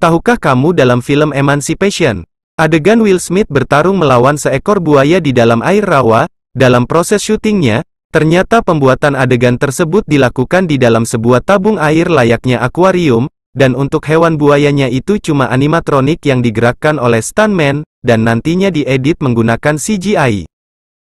Tahukah kamu dalam film Emancipation? Adegan Will Smith bertarung melawan seekor buaya di dalam air rawa, dalam proses syutingnya, ternyata pembuatan adegan tersebut dilakukan di dalam sebuah tabung air layaknya akuarium, dan untuk hewan buayanya itu cuma animatronik yang digerakkan oleh stuntman, dan nantinya diedit menggunakan CGI.